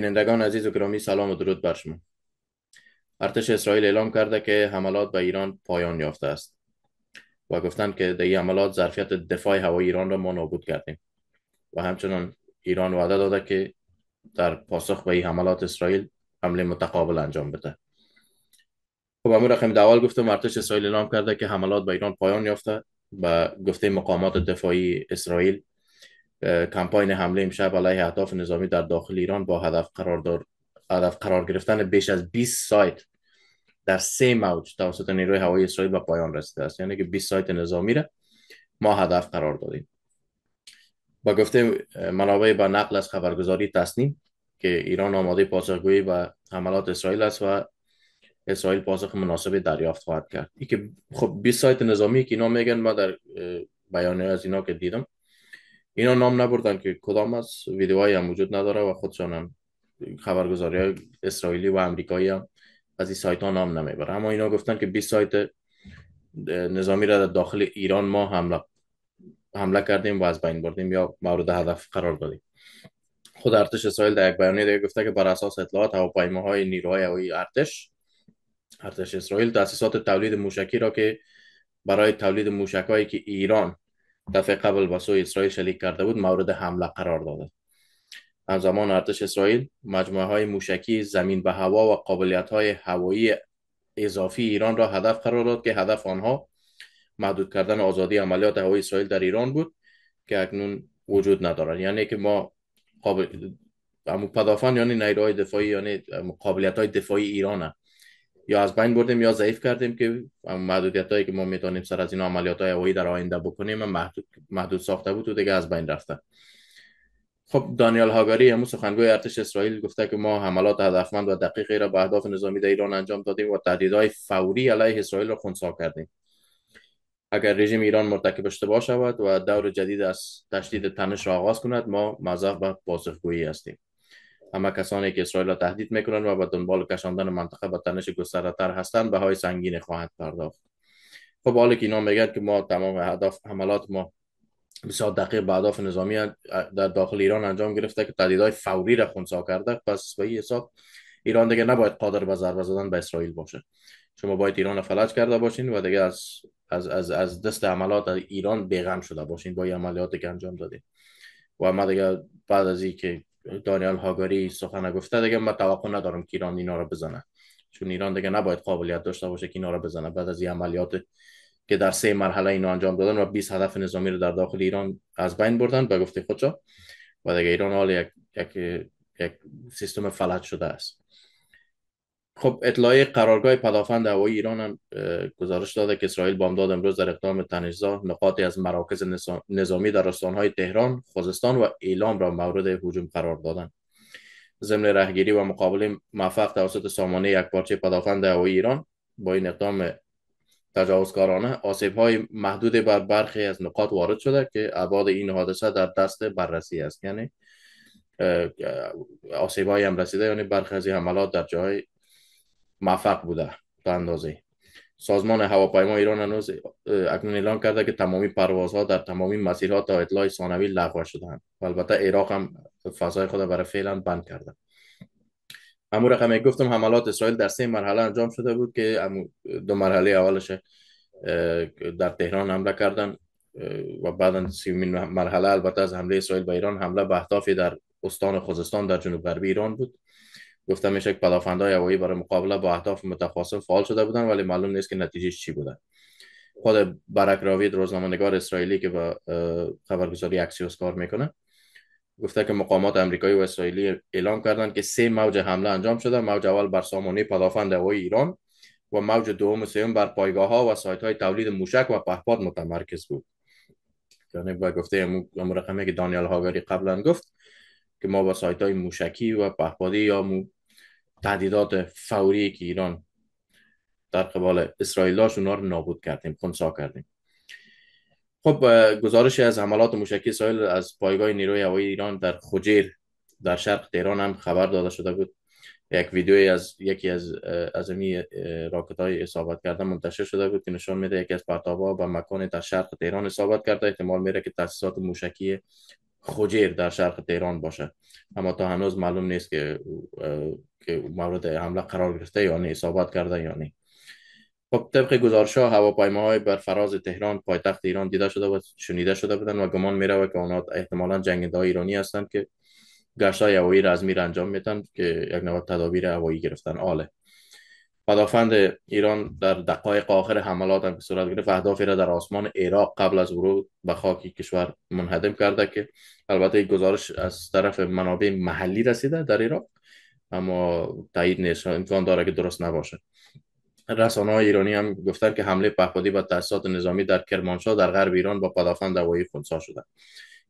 بینندگان عزیز و گرامی سلام و درود بر شما ارتش اسرائیل اعلام کرده که حملات به ایران پایان یافته است و گفتند که در این حملات ظرفیت دفاع هوای ایران را ما نابود کردیم و همچنان ایران وعده داده که در پاسخ به این حملات اسرائیل حمله متقابل انجام بده خب امور رقم دوال گفتم ارتش اسرائیل اعلام کرده که حملات به ایران پایان یافته و گفته مقامات دفاعی اسرائیل کمپاین حمله امشب علیه اهداف نظامی در داخل ایران با هدف قرار, دار... هدف قرار گرفتن بیش از 20 سایت در سه موج توسط نیروی هوایی اسرائیل به پایان رسیده است یعنی که 20 سایت نظامی را ما هدف قرار دادیم با گفته منابع با نقل از خبرگزاری تسنیم که ایران آماده پاسخگویی و حملات اسرائیل است و اسرائیل پاسخ مناسبی دریافت خواهد کرد که خب 20 سایت نظامی که اینا میگن ما در بیانیه از اینا که دیدم اینا نام نبردن که کدام از ویدیوهایی هم وجود نداره و خودشان هم خبرگزاری های اسرائیلی و امریکایی هم از این سایت ها نام نمیبره اما اینا گفتن که 20 سایت نظامی را در داخل ایران ما حمله حمله کردیم و از بین بردیم یا مورد هدف قرار دادیم خود ارتش اسرائیل در یک بیانیه دیگه گفته که بر اساس اطلاعات هواپیماهای نیروهای هوایی ارتش ارتش اسرائیل تاسیسات تولید موشکی را که برای تولید موشکایی که ایران دفعه قبل با سوی اسرائیل شلیک کرده بود مورد حمله قرار داده همزمان ارتش اسرائیل مجموعه های موشکی زمین به هوا و قابلیت های هوایی اضافی ایران را هدف قرار داد که هدف آنها محدود کردن آزادی عملیات هوایی اسرائیل در ایران بود که اکنون وجود ندارد یعنی که ما قابل پدافن یعنی نیروهای دفاعی یعنی قابلیت های دفاعی ایران یا از بین بردیم یا ضعیف کردیم که محدودیت هایی که ما میتونیم سر از این عملیات های هوایی در آینده بکنیم محدود, محدود ساخته بود و دیگه از بین رفته خب دانیال هاگاری همون سخنگوی ارتش اسرائیل گفته که ما حملات هدفمند و دقیقی را به اهداف نظامی در ایران انجام دادیم و تهدیدهای فوری علیه اسرائیل را خونسا کردیم اگر رژیم ایران مرتکب اشتباه شود و دور جدید از تشدید تنش را آغاز کند ما مذهب به پاسخگویی هستیم اما کسانی که اسرائیل را تهدید میکنند و به دنبال کشاندن منطقه به تنش گستردهتر هستند بهای سنگین خواهد پرداخت خب حالا که اینا میگن که ما تمام هدف حملات ما بسیار دقیق به اهداف نظامی در داخل ایران انجام گرفته که تهدیدهای فوری را خونسا کرده پس به این حساب ایران دیگه نباید قادر به ضربه زدن به اسرائیل باشه شما باید ایران را فلج کرده باشین و دیگه از از از, از دست عملات ایران بیغم شده باشین با که انجام دادین و ما دیگه بعد از اینکه دانیال هاگاری سخن گفته دیگه من توقع ندارم که ایران اینا رو بزنه چون ایران دیگه نباید قابلیت داشته باشه که اینا رو بزنه بعد از این عملیات که در سه مرحله اینو انجام دادن و 20 هدف نظامی رو در داخل ایران از بین بردن به گفته خودشا و دیگه ایران حال یک, یک, یک سیستم فلج شده است خب اطلاع قرارگاه پدافند هوایی ایران هم گزارش داده که اسرائیل بامداد امروز در اقدام تنیزا نقاطی از مراکز نظامی در استانهای تهران، خوزستان و ایلام را مورد هجوم قرار دادند. ضمن رهگیری و مقابله موفق توسط سامانه پارچه پدافند هوایی ایران با این اقدام تجاوزکارانه آسیب های محدود بر برخی از نقاط وارد شده که ابعاد این حادثه در دست بررسی است یعنی آسیب هم یعنی برخی حملات در جای موفق بوده تا اندازه سازمان هواپیما ایران هنوز اکنون اعلام کرده که تمامی پروازها در تمامی مسیرها تا اطلاع ثانوی لغو شدهاند و البته عراق هم فضای خود برای فعلا بند کرده اما رقمی گفتم حملات اسرائیل در سه مرحله انجام شده بود که دو مرحله اولش در تهران حمله کردن و بعد سیومین مرحله البته از حمله اسرائیل به ایران حمله به اهدافی در استان خوزستان در جنوب غربی ایران بود گفتم میشه که پدافندهای هوایی برای مقابله با اهداف متخاصم فعال شده بودن ولی معلوم نیست که نتیجهش چی بوده خود برک راوید روزنامه‌نگار اسرائیلی که با خبرگزاری اکسیوس کار میکنه گفته که مقامات آمریکایی و اسرائیلی اعلام کردند که سه موج حمله انجام شده موج اول بر سامانه پدافند هوایی ایران و موج دوم و بر پایگاه ها و سایت های تولید موشک و پهپاد متمرکز بود یعنی با گفته امو رقمی که دانیال هاگری قبلا گفت که ما با سایت های موشکی و پهپادی یا تهدیدات فوری که ایران در قبال اسرائیل داشت اونا رو نابود کردیم خونسا کردیم خب گزارش از حملات موشکی اسرائیل از پایگاه نیروی هوایی ایران در خجیر در شرق تهران هم خبر داده شده بود یک ویدیوی از یکی از از این راکت های اصابت کرده منتشر شده بود که نشان میده یکی از پرتاب ها به مکان در شرق تهران اصابت کرده احتمال میره که تاسیسات موشکی خجیر در شرق تهران باشه اما تا هنوز معلوم نیست که که مورد حمله قرار گرفته یا نه اصابت کرده یا نه خب طبق گزارش ها هواپیماهای بر فراز تهران پایتخت ایران دیده شده و شنیده شده بودن و گمان میره که آنها احتمالا جنگنده ایرانی هستند که گشت های هوایی رزمی را انجام میتن که یک نوع تدابیر هوایی گرفتن آله پدافند ایران در دقایق آخر حملات هم که صورت گرفت اهدافی را در آسمان عراق قبل از ورود به خاک کشور منهدم کرده که البته گزارش از طرف منابع محلی رسیده در عراق اما تایید نیست امکان داره که درست نباشه رسانه های ایرانی هم گفتن که حمله پهپادی و تاسیسات نظامی در کرمانشاه در غرب ایران با پدافند هوایی خونسا شده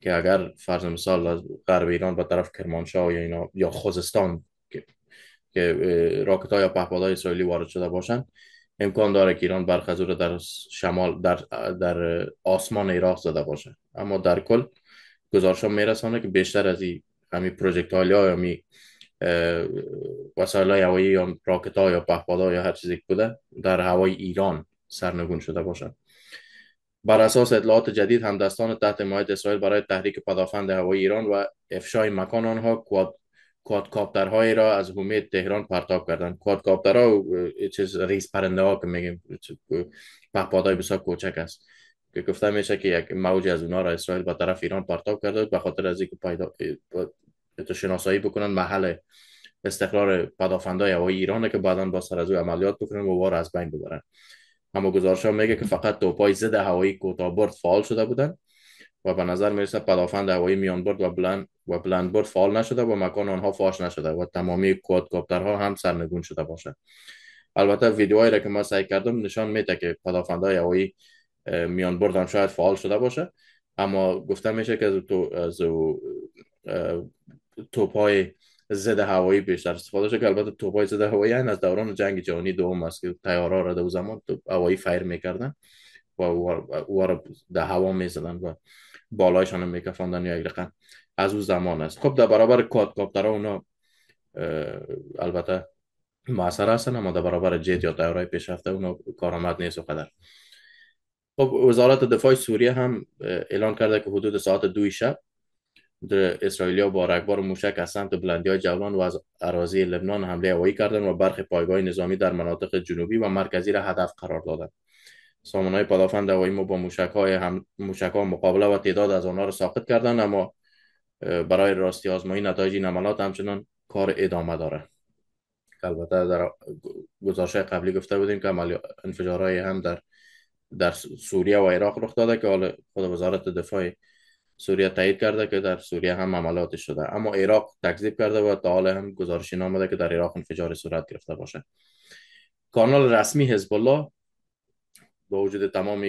که اگر فرض مثال از غرب ایران به طرف کرمانشاه یا یا خوزستان که که راکت ها یا پهپاد های اسرائیلی وارد شده باشند امکان داره که ایران برخضور را در شمال در, در آسمان عراق زده باشه اما در کل گزارش ها میرسانه که بیشتر از این همین پروژکت ها یا همی وسایل های هوایی یا راکت ها یا پهپاد یا هر چیزی که بوده در هوای ایران سرنگون شده باشند بر اساس اطلاعات جدید همدستان تحت حمایت اسرائیل برای تحریک پدافند هوایی ایران و افشای مکان آنها کواد کوادکاپترهایی را از حومه تهران پرتاب کردن کوادکاپترها و چیز ریز پرنده ها که میگیم پهپادهای بسیار کوچک است که گفته میشه که یک موج از اونا را اسرائیل به طرف ایران پرتاب کرده به خاطر از اینکه پیدا شناسایی بکنن محل استقرار پدافندای هوایی ایران که بعدا با سر از او عملیات بکنن و وار از بین ببرن اما گزارش ها میگه که فقط توپای زده هوایی کوتابرد فعال شده بودند و به نظر میرسه پدافند هوایی میان برد و بلند و بلند برد فعال نشده و مکان آنها فاش نشده و تمامی کوادکاپترها هم سرنگون شده باشد البته ویدیوهایی را که ما سعی کردم نشان میده که پدافند هوایی میان برد هم شاید فعال شده باشه اما گفته میشه که تو از توپ های هوایی بیشتر استفاده شده که البته توپ های ضد هوایی از دوران جنگ جهانی دوم است که تیارا را در زمان هوایی فایر میکردن و او ده هوا میزدن و بالایشان رو میکفاندن یا رقم از او زمان است خب در برابر ها اونا البته معصر هستن اما در برابر جت یا پیش پیشرفته اونا کارآمد نیست و قدر خب وزارت دفاع سوریه هم اعلان کرده که حدود ساعت دوی شب در اسرائیلیا با رگبار موشک از سمت بلندی های جولان و از اراضی لبنان حمله هوایی کردن و برخی پایگاه نظامی در مناطق جنوبی و مرکزی را هدف قرار دادند سامان های پدافند هوایی ما با موشک های هم... موشک ها مقابله و تعداد از آنها را ساقط کردن اما برای راستی آزمایی نتایج این عملات همچنان کار ادامه داره البته در گزارش قبلی گفته بودیم که عملی... های هم در در سوریه و عراق رخ داده که حال خود وزارت دفاع سوریه تایید کرده که در سوریه هم عملات شده اما عراق تکذیب کرده و تا حال هم گزارشی نامده که در عراق انفجار صورت گرفته باشه کانال رسمی حزب الله با وجود تمام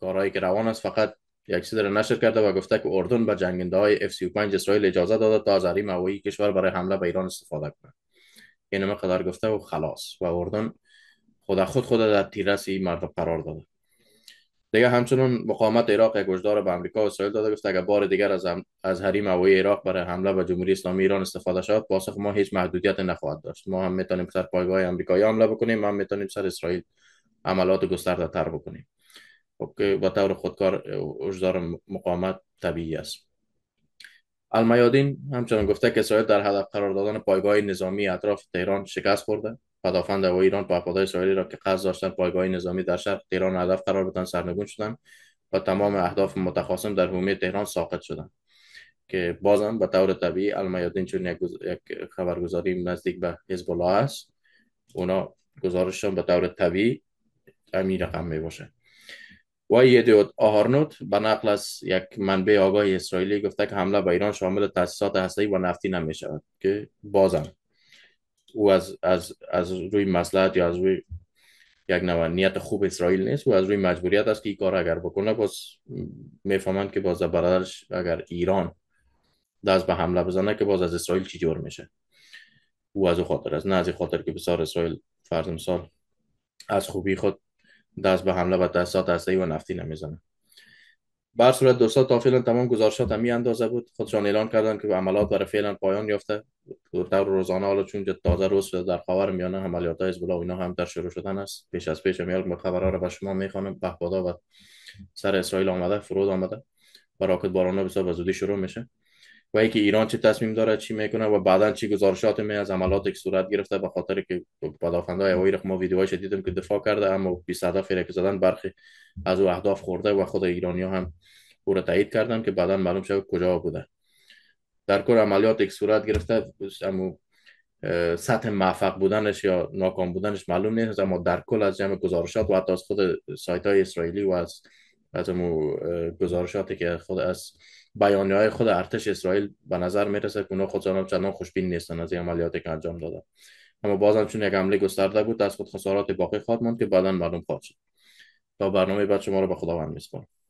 کارهایی که روان است فقط یک داره را نشر کرده و گفته که اردن به جنگنده های F-35 اسرائیل اجازه داده تا از حریم هوایی کشور برای حمله به ایران استفاده کنه این همه قدر گفته و خلاص و اردن خود خود خود در تیرس این مردم قرار داده دیگه همچنین مقامت عراق یک گشدار به امریکا و اسرائیل داده گفته اگر بار دیگر از, هم... از حریم هوایی عراق برای حمله به جمهوری اسلامی ایران استفاده شود پاسخ ما هیچ محدودیت نخواهد داشت ما هم میتونیم سر پایگاه امریکایی حمله بکنیم ما هم میتونیم سر اسرائیل عملات گسترده تر بکنیم خب که به طور خودکار اجدار مقامت طبیعی است المیادین همچنان گفته که اسرائیل در هدف قرار دادن پایگاه نظامی اطراف تهران شکست خورده پدافند و ایران پهپادهای اسرائیلی را که قصد داشتن پایگاه نظامی در شرق تهران هدف قرار بدن سرنگون شدن و تمام اهداف متخاصم در حومه تهران ساقط شدن که بازم به طور طبیعی المیادین چون یک, خبرگزاری نزدیک به حزب است اونا گزارششون به طور طبیعی همین رقم می باشه و یه آهارنوت به نقل از یک منبع آگاه اسرائیلی گفته که حمله به ایران شامل تاسیسات هسته‌ای و نفتی نمی شود که بازم او از, از, از روی مسلحت یا از روی یک نوع نیت خوب اسرائیل نیست او از روی مجبوریت است که این کار اگر بکنه باز میفهمند که باز برادرش اگر ایران دست به حمله بزنه که باز از اسرائیل چی جور میشه او از خاطر است نه از خاطر که بسار اسرائیل فرض مثال از خوبی خود دست به حمله و دستات هسته‌ای و نفتی نمیزنه بر صورت دوستا تا فعلا تمام گزارشات هم اندازه بود خودشان اعلان کردن که عملات برای فعلا پایان یافته در روزانه حالا چون تازه روز در خاور میانه عملیات های و اینا هم در شروع شدن است پیش از پیش میال خبرها را به شما میخوانم بخبادا و سر اسرائیل آمده فرود آمده و راکت بارانو بسیار به شروع میشه و که ایران چه تصمیم داره چی میکنه و بعدا چی گزارشات می از عملات که صورت گرفته به خاطر که پدافندای رخ ما ویدیوهاش دیدم که دفاع کرده اما بی هدفی که زدن برخی از او اهداف خورده و خود ایرانی هم او را تایید کردن که بعدا معلوم شد کجا بوده در کل عملیات یک صورت گرفته اما سطح موفق بودنش یا ناکام بودنش معلوم نیست اما در کل از جمع گزارشات و حتی از خود سایت های اسرائیلی و از از امو گزارشاتی که خود از بیانی های خود ارتش اسرائیل به نظر میرسه که اونا خودشان هم چندان خوشبین نیستن از این عملیاتی که انجام دادن اما بازم چون یک عمله گسترده بود از خود خسارات باقی خواهد ماند که بعدا مردم خواهد شد تا برنامه بعد شما رو به خداوند میسپارم